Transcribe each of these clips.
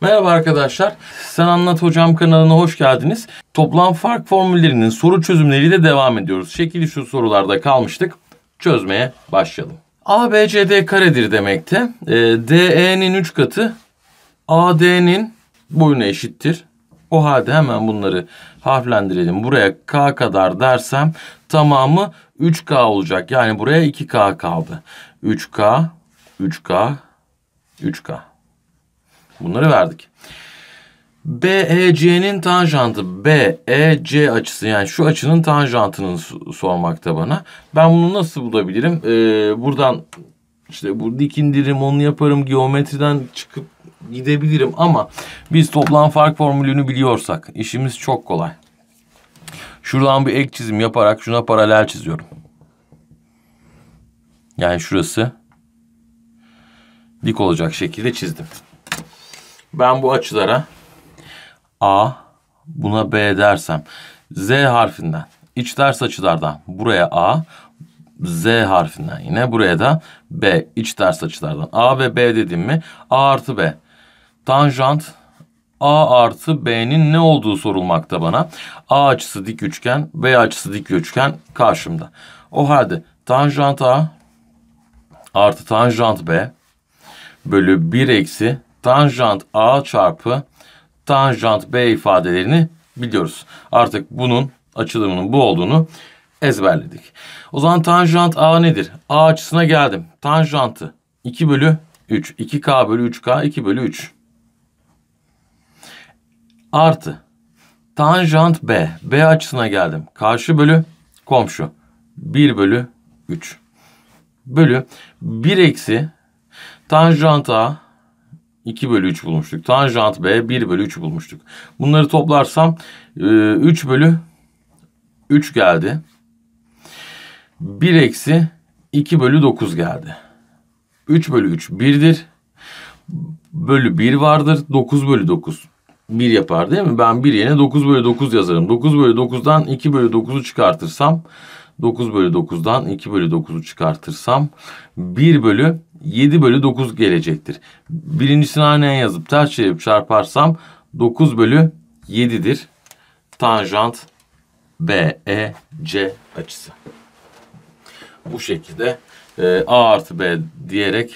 Merhaba arkadaşlar. Sen Anlat Hocam kanalına hoş geldiniz. Toplam fark formüllerinin soru çözümleriyle devam ediyoruz. Şekilli şu sorularda kalmıştık. Çözmeye başlayalım. ABCD karedir demekte. E, DE'nin 3 katı AD'nin boyuna eşittir. O halde hemen bunları harflendirelim. Buraya K kadar dersem tamamı 3K olacak. Yani buraya 2K kaldı. 3K, 3K, 3K. Bunları verdik. BEC'nin tanjantı BEC açısı yani şu açının tanjantını sormakta bana. Ben bunu nasıl bulabilirim? Ee, buradan işte bu dik indirim onu yaparım geometriden çıkıp gidebilirim ama biz toplam fark formülünü biliyorsak işimiz çok kolay. Şuradan bir ek çizim yaparak şuna paralel çiziyorum. Yani şurası dik olacak şekilde çizdim. Ben bu açılara A, buna B dersem Z harfinden, iç ders açılardan buraya A, Z harfinden yine buraya da B, iç ders açılardan. A ve B dedim mi? A artı B. Tanjant A artı B'nin ne olduğu sorulmakta bana. A açısı dik üçgen, B açısı dik üçgen karşımda. O halde tanjant A artı tanjant B bölü 1 eksi tanjant A çarpı tanjant B ifadelerini biliyoruz. Artık bunun açılımının bu olduğunu ezberledik. O zaman tanjant A nedir? A açısına geldim. Tanjantı 2 bölü 3. 2K bölü 3K 2 bölü 3. Artı tanjant B. B açısına geldim. Karşı bölü komşu. 1 bölü 3. Bölü 1 eksi tanjant A 2 bölü 3 bulmuştuk. Tanjant B 1 bölü 3 bulmuştuk. Bunları toplarsam 3 e, bölü 3 geldi. 1 eksi 2 bölü 9 geldi. 3 bölü 3 1'dir. Bölü 1 vardır. 9 bölü 9. 1 yapar değil mi? Ben 1 yerine 9 bölü 9 yazarım. 9 bölü 9'dan 2 bölü 9'u çıkartırsam 9 bölü 9'dan 2 bölü 9'u çıkartırsam 1 bölü 7 bölü 9 gelecektir. Birincisini haneye yazıp ters çevirip çarparsam 9 bölü 7'dir. Tanjant BEC açısı. Bu şekilde e, A artı B diyerek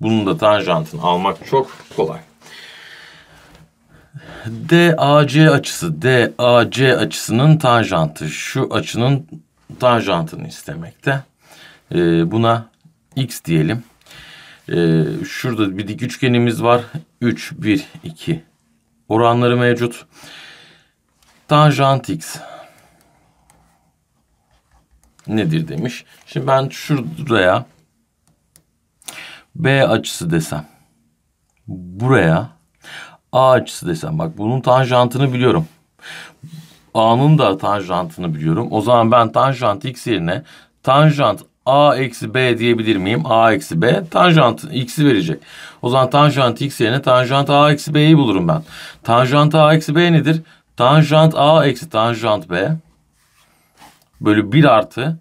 bunun da tanjantını almak çok kolay. DAC açısı, DAC açısının tanjantı, şu açının tanjantını istemekte. E, buna x diyelim. Ee, şurada bir dik üçgenimiz var. 3, 1, 2 oranları mevcut. Tanjant x nedir demiş. Şimdi ben şuraya B açısı desem. Buraya A açısı desem. Bak bunun tanjantını biliyorum. A'nın da tanjantını biliyorum. O zaman ben tanjant x yerine tanjant a eksi b diyebilir miyim? a eksi b tanjant x'i verecek. O zaman tanjant x yerine tanjant a eksi b'yi bulurum ben. Tanjant a eksi b nedir? Tanjant a eksi tanjant b bölü 1 artı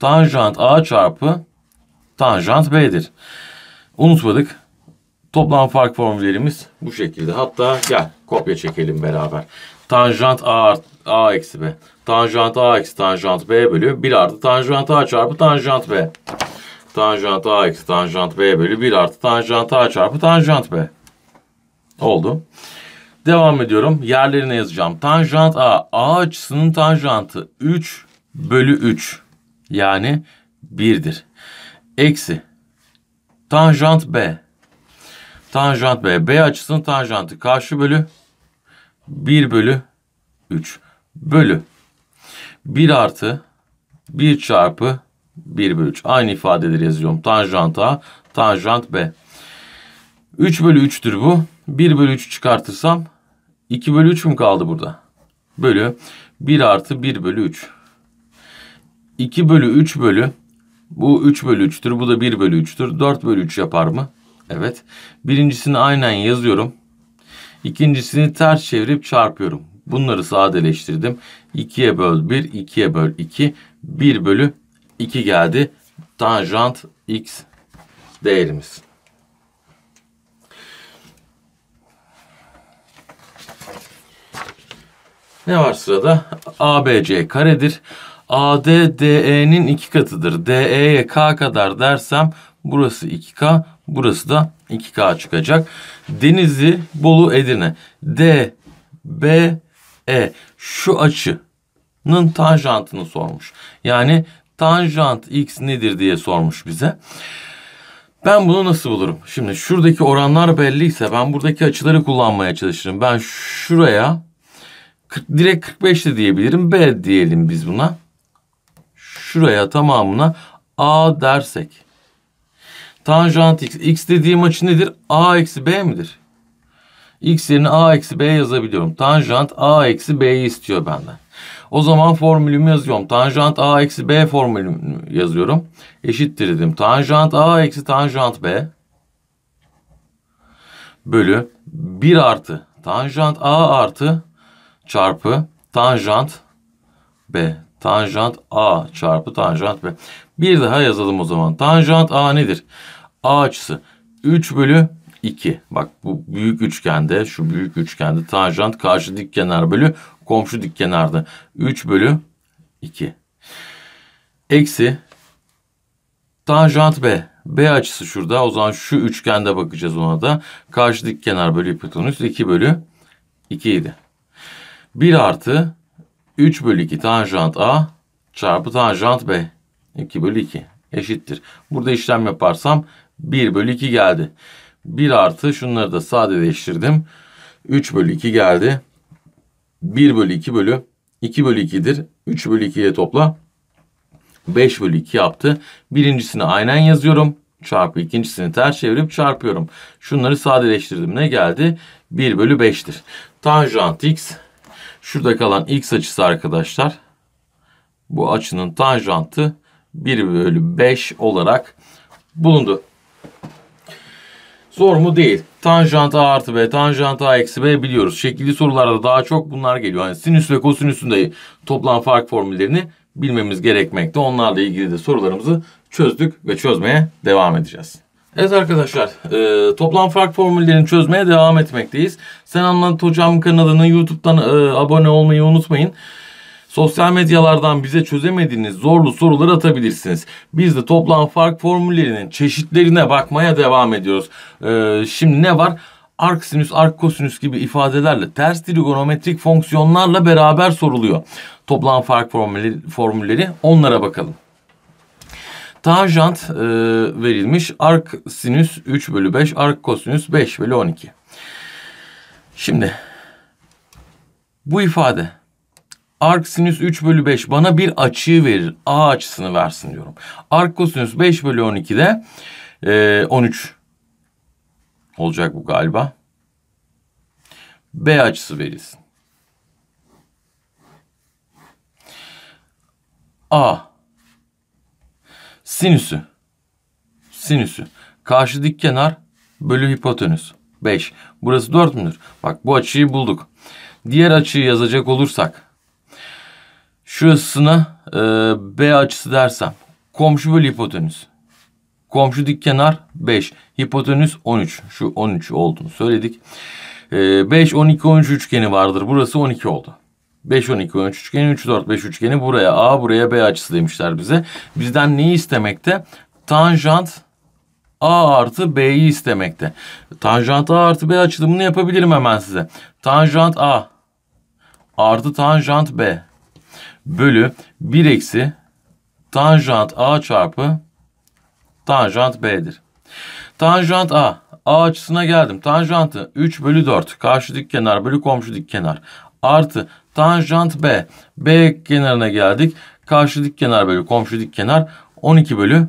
tanjant a çarpı tanjant b'dir. Unutmadık. Toplam fark formüllerimiz bu şekilde. Hatta gel kopya çekelim beraber. Tanjant A, A eksi B. Tanjant A eksi tanjant B bölü 1 artı tanjant A çarpı tanjant B. Tanjant A eksi tanjant B bölü 1 artı tanjant A çarpı tanjant B. Oldu. Devam ediyorum. Yerlerine yazacağım. Tanjant A. A açısının tanjantı 3 bölü 3. Yani 1'dir. Eksi. Tanjant B. Tanjant B. B açısının tanjantı karşı bölü 1 bölü 3 bölü 1 artı 1 çarpı 1 bölü 3. Aynı ifadeleri yazıyorum. Tanjant A, tanjant B. 3 bölü 3'tür bu. 1 bölü 3 çıkartırsam 2 bölü 3 mü kaldı burada? Bölü 1 artı 1 bölü 3. 2 bölü 3 bölü bu 3 bölü 3'tür. Bu da 1 bölü 3'tür. 4 bölü 3 yapar mı? Evet. Birincisini aynen yazıyorum. İkincisini ters çevirip çarpıyorum. Bunları sadeleştirdim. 2'ye böl 1, 2'ye böl 2. 1 bölü 2 geldi. Tanjant x değerimiz. Ne var sırada? ABC karedir. AD DE'nin iki katıdır. DE'ye K kadar dersem Burası 2K. Burası da 2K çıkacak. Denizli, Bolu, Edirne. D, B, E. Şu açının tanjantını sormuş. Yani tanjant X nedir diye sormuş bize. Ben bunu nasıl bulurum? Şimdi şuradaki oranlar belliyse ben buradaki açıları kullanmaya çalışırım. Ben şuraya 40, direkt 45 de diyebilirim. B diyelim biz buna. Şuraya tamamına A dersek Tanjant x. X dediğim açı nedir? A eksi B midir? X yerine A eksi B yazabiliyorum. Tanjant A eksi B'yi istiyor benden. O zaman formülümü yazıyorum. Tanjant A eksi B formülümü yazıyorum. Eşittir dedim. Tanjant A eksi tanjant B bölü 1 artı tanjant A artı çarpı tanjant B. Tanjant A çarpı tanjant B. Bir daha yazalım o zaman. Tanjant A nedir? A açısı 3 bölü 2. Bak bu büyük üçgende şu büyük üçgende tanjant karşı dik kenar bölü komşu dik kenarda 3 bölü 2. Eksi tanjant B. B açısı şurada. O zaman şu üçgende bakacağız ona da. Karşı dik kenar bölü hipotenüs 2 bölü 2 idi. 1 artı 3 bölü 2 tanjant A çarpı tanjant B. 2 bölü 2 eşittir. Burada işlem yaparsam 1 bölü 2 geldi. 1 artı şunları da sadeleştirdim. 3 bölü 2 geldi. 1 bölü 2 bölü 2 bölü 2'dir. 3 bölü 2'ye topla. 5 bölü 2 yaptı. Birincisini aynen yazıyorum. Çarpı ikincisini ters çevirip çarpıyorum. Şunları sadeleştirdim. Ne geldi? 1 bölü 5'tir. Tanjant x. Şurada kalan x açısı arkadaşlar. Bu açının tanjantı 1 bölü 5 olarak bulundu. Zor mu? Değil. Tanjant A artı B, tanjant A eksi B biliyoruz. Şekilli sorularda daha çok bunlar geliyor. Yani sinüs ve kosinüsün de toplam fark formüllerini bilmemiz gerekmekte. Onlarla ilgili de sorularımızı çözdük ve çözmeye devam edeceğiz. Evet arkadaşlar e, toplam fark formüllerini çözmeye devam etmekteyiz. Sen Anlat Hocam kanalının YouTube'dan e, abone olmayı unutmayın. Sosyal medyalardan bize çözemediğiniz zorlu sorular atabilirsiniz. Biz de toplam fark formüllerinin çeşitlerine bakmaya devam ediyoruz. Ee, şimdi ne var? arc sinüs, arc kosinüs gibi ifadelerle ters trigonometrik fonksiyonlarla beraber soruluyor. Toplam fark formülleri, formülleri onlara bakalım. Tanjant e, verilmiş. Arc sinüs 3 bölü 5, ark kosinüs 5 bölü 12. Şimdi bu ifade Ark sinüs 3 bölü 5 bana bir açıyı verir. A açısını versin diyorum. Ark kosinüs 5 bölü 12'de e, 13 olacak bu galiba. B açısı verilsin. A sinüsü sinüsü karşı dik kenar bölü hipotenüs 5. Burası 4 müdür? Bak bu açıyı bulduk. Diğer açıyı yazacak olursak Şurasına e, B açısı dersem. Komşu bölü hipotenüs. Komşu dik kenar 5. Hipotenüs 13. Şu 13 olduğunu söyledik. E, 5, 12, 13 üçgeni vardır. Burası 12 oldu. 5, 12, 13 üçgeni, 3, 4, 5 üçgeni buraya A, buraya B açısı demişler bize. Bizden neyi istemekte? Tanjant A artı B'yi istemekte. Tanjant A artı B açılımını yapabilirim hemen size. Tanjant A artı tanjant B bölü 1 eksi tanjant A çarpı tanjant B'dir. Tanjant A. A açısına geldim. Tanjantı 3 bölü 4. Karşı dik kenar bölü komşu dik kenar. Artı tanjant B. B kenarına geldik. Karşı dik kenar bölü komşu dik kenar 12 bölü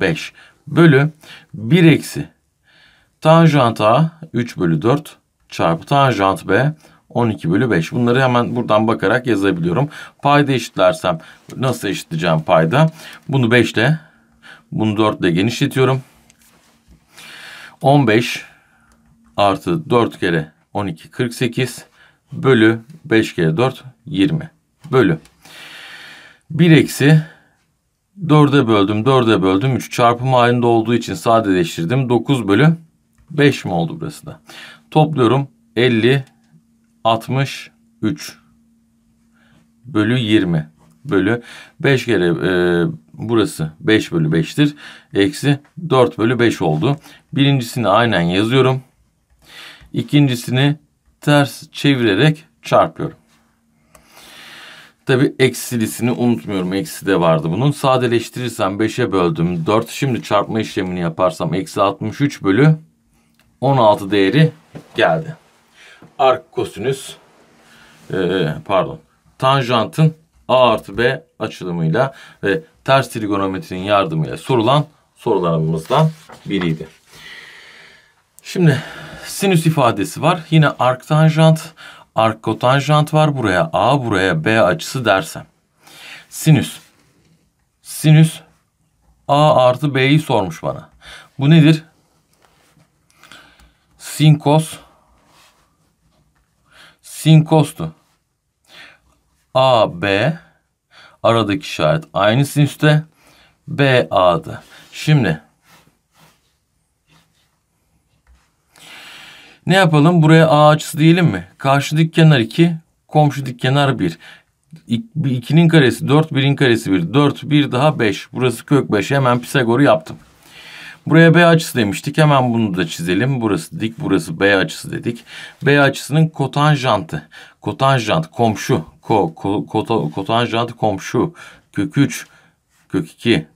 5. Bölü 1 eksi tanjant A 3 bölü 4 çarpı tanjant B 12 bölü 5. Bunları hemen buradan bakarak yazabiliyorum. Payda eşitlersem nasıl eşitleyeceğim payda? Bunu 5 ile bunu 4 ile genişletiyorum. 15 artı 4 kere 12 48 bölü 5 kere 4 20 bölü 1 eksi 4'e böldüm 4'e böldüm 3 çarpım halinde olduğu için sadeleştirdim 9 bölü 5 mi oldu burası da topluyorum 50 63 bölü 20 bölü 5 kere e, burası 5 bölü 5'tir. Eksi 4 bölü 5 oldu. Birincisini aynen yazıyorum. İkincisini ters çevirerek çarpıyorum. Tabi eksilisini unutmuyorum. Eksi de vardı bunun. Sadeleştirirsem 5'e böldüm. 4 şimdi çarpma işlemini yaparsam eksi 63 bölü 16 değeri geldi ark kosinüs e, pardon tanjantın A artı B açılımıyla ve ters trigonometrinin yardımıyla sorulan sorularımızdan biriydi. Şimdi sinüs ifadesi var. Yine ark tanjant, ark kotanjant var. Buraya A, buraya B açısı dersem. Sinüs. Sinüs A artı B'yi sormuş bana. Bu nedir? Sinkos Sinkos'tu. A, B aradaki işaret aynı sinüste. B, A'dı. Şimdi ne yapalım? Buraya A açısı diyelim mi? Karşı dik kenar 2, komşu dik kenar 1. 2'nin karesi 4, 1'in karesi 1. 4, 1 daha 5. Burası kök 5. Hemen Pisagor'u yaptım. Buraya B açısı demiştik. Hemen bunu da çizelim. Burası dik, burası B açısı dedik. B açısının kotanjantı. Kotanjant komşu. Ko, ko, ko, kotanjant komşu. Kök 3, kök 2.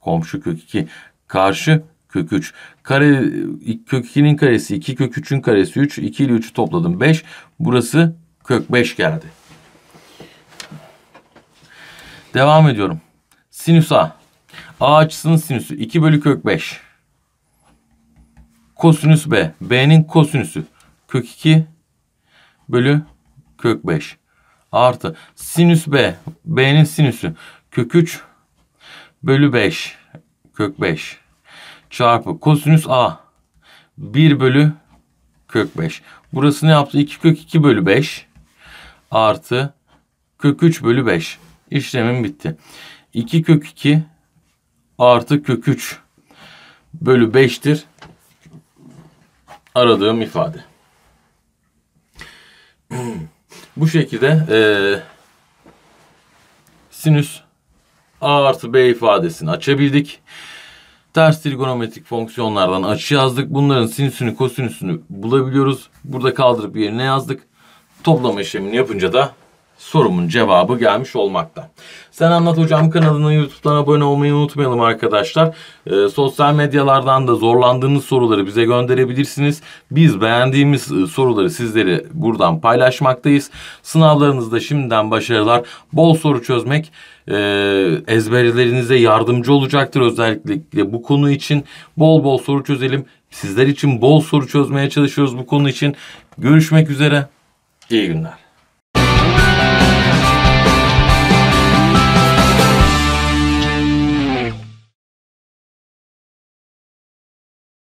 Komşu kök 2. Karşı kök 3. Kare, kök 2'nin karesi 2, kök 3'ün karesi 3. 2 ile 3'ü topladım 5. Burası kök 5 geldi. Devam ediyorum. Sinüs A. A açısının sinüsü 2 bölü kök 5. Kosinüs B. B'nin kosinüsü. Kök 2 bölü kök 5. Artı sinüs B. B'nin sinüsü. Kök 3 bölü 5. Kök 5. Çarpı kosinüs A. 1 bölü kök 5. Burası ne yaptı? 2 kök 2 bölü 5. Artı kök 3 bölü 5. İşlemim bitti. 2 kök 2 artı kök 3 bölü 5'tir aradığım ifade. Bu şekilde e, sinüs a artı b ifadesini açabildik. Ters trigonometrik fonksiyonlardan açı yazdık. Bunların sinüsünü kosinüsünü bulabiliyoruz. Burada kaldırıp yerine yazdık. Toplama işlemini yapınca da sorumun cevabı gelmiş olmakta. Sen Anlat Hocam kanalına YouTube'dan abone olmayı unutmayalım arkadaşlar. Ee, sosyal medyalardan da zorlandığınız soruları bize gönderebilirsiniz. Biz beğendiğimiz e, soruları sizleri buradan paylaşmaktayız. Sınavlarınızda şimdiden başarılar. Bol soru çözmek e, ezberlerinize yardımcı olacaktır. Özellikle bu konu için bol bol soru çözelim. Sizler için bol soru çözmeye çalışıyoruz bu konu için. Görüşmek üzere. İyi günler.